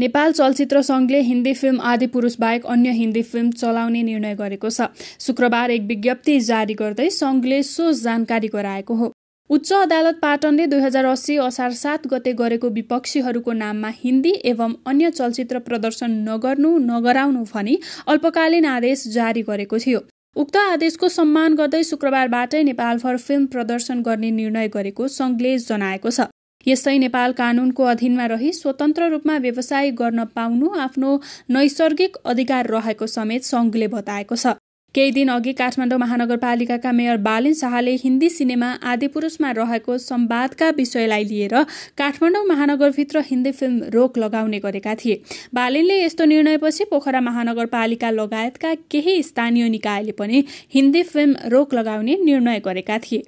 नेपाल चलचित्र सङ्घले हिन्दी फिल्म आदि पुरुष बाहेक अन्य हिन्दी फिल्म चलाउने निर्णय गरेको छ शुक्रबार एक विज्ञप्ति जारी गर्दै सङ्घले सो जानकारी गराएको हो उच्च अदालत पाटनले दुई हजार अस्सी असार सात गते गरेको विपक्षीहरूको नाममा हिन्दी एवं अन्य चलचित्र प्रदर्शन नगर्नु नगराउनु भनी अल्पकालीन आदेश जारी गरेको थियो उक्त आदेशको सम्मान गर्दै शुक्रबारबाटै नेपालभर फिल्म प्रदर्शन गर्ने निर्णय गरेको सङ्घले जनाएको छ यस्तै नेपाल कानूनको अधीनमा रही स्वतन्त्र रूपमा व्यवसाय गर्न पाउनु आफ्नो नैसर्गिक अधिकार रहेको समेत संघले बताएको छ केही दिन अघि काठमाडौँ महानगरपालिकाका मेयर बालिन शाहले हिन्दी सिनेमा आदिपुरुषमा रहेको सम्वादका विषयलाई लिएर काठमाडौँ महानगरभित्र हिन्दी फिल्म रोक लगाउने गरेका थिए बालिनले यस्तो निर्णयपछि पोखरा महानगरपालिका लगायतका केही स्थानीय निकायले पनि हिन्दी फिल्म रोक लगाउने निर्णय गरेका थिए